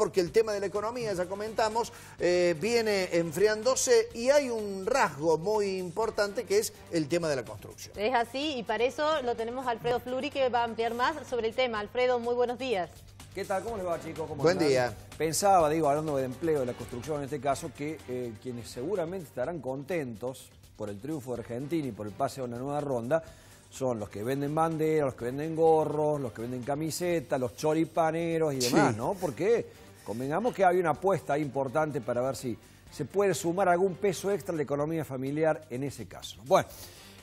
porque el tema de la economía, ya comentamos, eh, viene enfriándose y hay un rasgo muy importante que es el tema de la construcción. Es así y para eso lo tenemos a Alfredo Fluri que va a ampliar más sobre el tema. Alfredo, muy buenos días. ¿Qué tal? ¿Cómo les va, chicos? Buen día. Pensaba, digo, hablando de empleo, de la construcción en este caso, que eh, quienes seguramente estarán contentos por el triunfo de Argentina y por el pase a una nueva ronda son los que venden banderas, los que venden gorros, los que venden camisetas, los choripaneros y demás, no ¿no? Porque Convengamos que hay una apuesta importante para ver si se puede sumar algún peso extra a la economía familiar en ese caso. Bueno,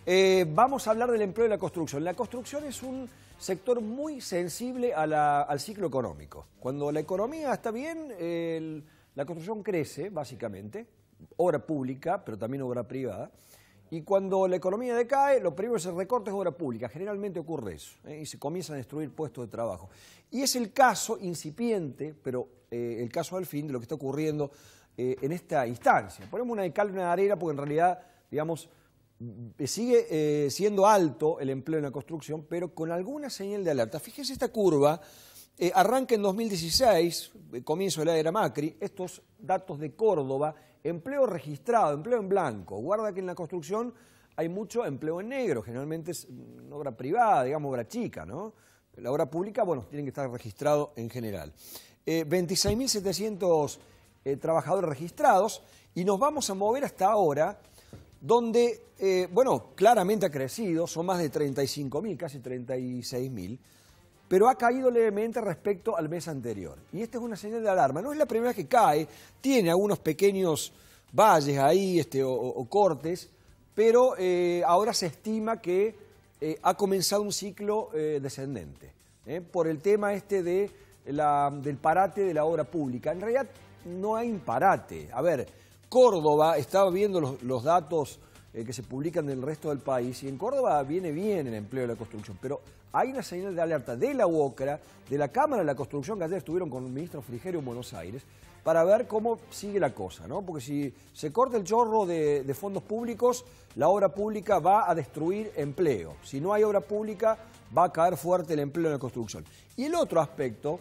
eh, vamos a hablar del empleo y la construcción. La construcción es un sector muy sensible al ciclo económico. Cuando la economía está bien, la construcción crece, básicamente, obra pública, pero también obra privada. Y cuando la economía decae, lo primero es se recorta es obra pública. Generalmente ocurre eso. ¿eh? Y se comienzan a destruir puestos de trabajo. Y es el caso incipiente, pero eh, el caso al fin de lo que está ocurriendo eh, en esta instancia. Ponemos una de una de arena porque en realidad, digamos, mm, sigue eh, siendo alto el empleo en la construcción, pero con alguna señal de alerta. Fíjense esta curva, arranca en 2016, comienzo de la era Macri, estos datos de Córdoba, empleo registrado, empleo en blanco. Guarda que en la construcción hay mucho empleo en negro, generalmente es mm, obra privada, digamos obra chica, ¿no? La obra pública, bueno, tiene que estar registrado en general. 26.700 eh, eh, trabajadores registrados y nos vamos a mover hasta ahora, donde, eh, bueno, claramente ha crecido, son más de 35.000, casi 36.000, pero ha caído levemente respecto al mes anterior. Y esta es una señal de alarma, no es la primera que cae, tiene algunos pequeños valles ahí este, o cortes, pero ahora se estima que ha comenzado un ciclo descendente, por el tema este de del parate de la obra pública. En realidad no hay parate. A ver, Córdoba, estaba viendo los, datos eh, que se publican del resto del país, y en Córdoba viene bien el empleo de la construcción, pero hay una señal de alerta de la UOCRA, de la Cámara de la Construcción, que ayer estuvieron con el ministro Frigerio en Buenos Aires, para ver cómo sigue la cosa, ¿no? Porque si se corta el chorro de, fondos públicos, la obra pública va a destruir empleo. Si no hay obra pública, va a caer fuerte el empleo en la construcción. Y el otro aspecto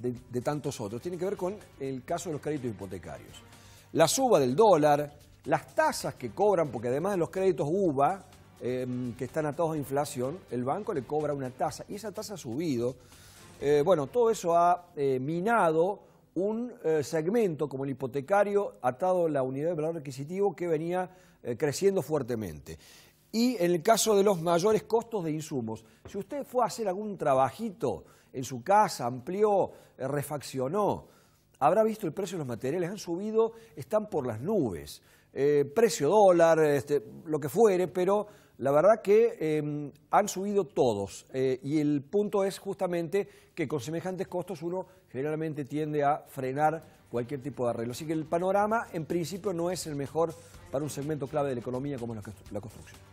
de, tantos otros. Tiene que ver con el caso de los créditos hipotecarios. La suba del dólar, las tasas que cobran, porque además de los créditos UBA, em, que están atados a inflación, el banco le cobra una tasa y esa tasa ha subido. Eh, bueno, todo eso ha eh, minado un eh, segmento como el hipotecario atado a la unidad de valor adquisitivo que venía creciendo fuertemente. Y en el caso de los mayores costos de insumos, si usted fue a hacer algún trabajito, en su casa, amplió, eh, refaccionó. Habrá visto el precio de los materiales, han subido, están por las nubes. Eh, precio dólar, este, lo que fuere, pero la verdad que em, han subido todos. Eh, y el punto es justamente que con semejantes costos uno generalmente tiende a frenar cualquier tipo de arreglo. Así que el panorama en principio no es el mejor para un segmento clave de la economía como es la construcción.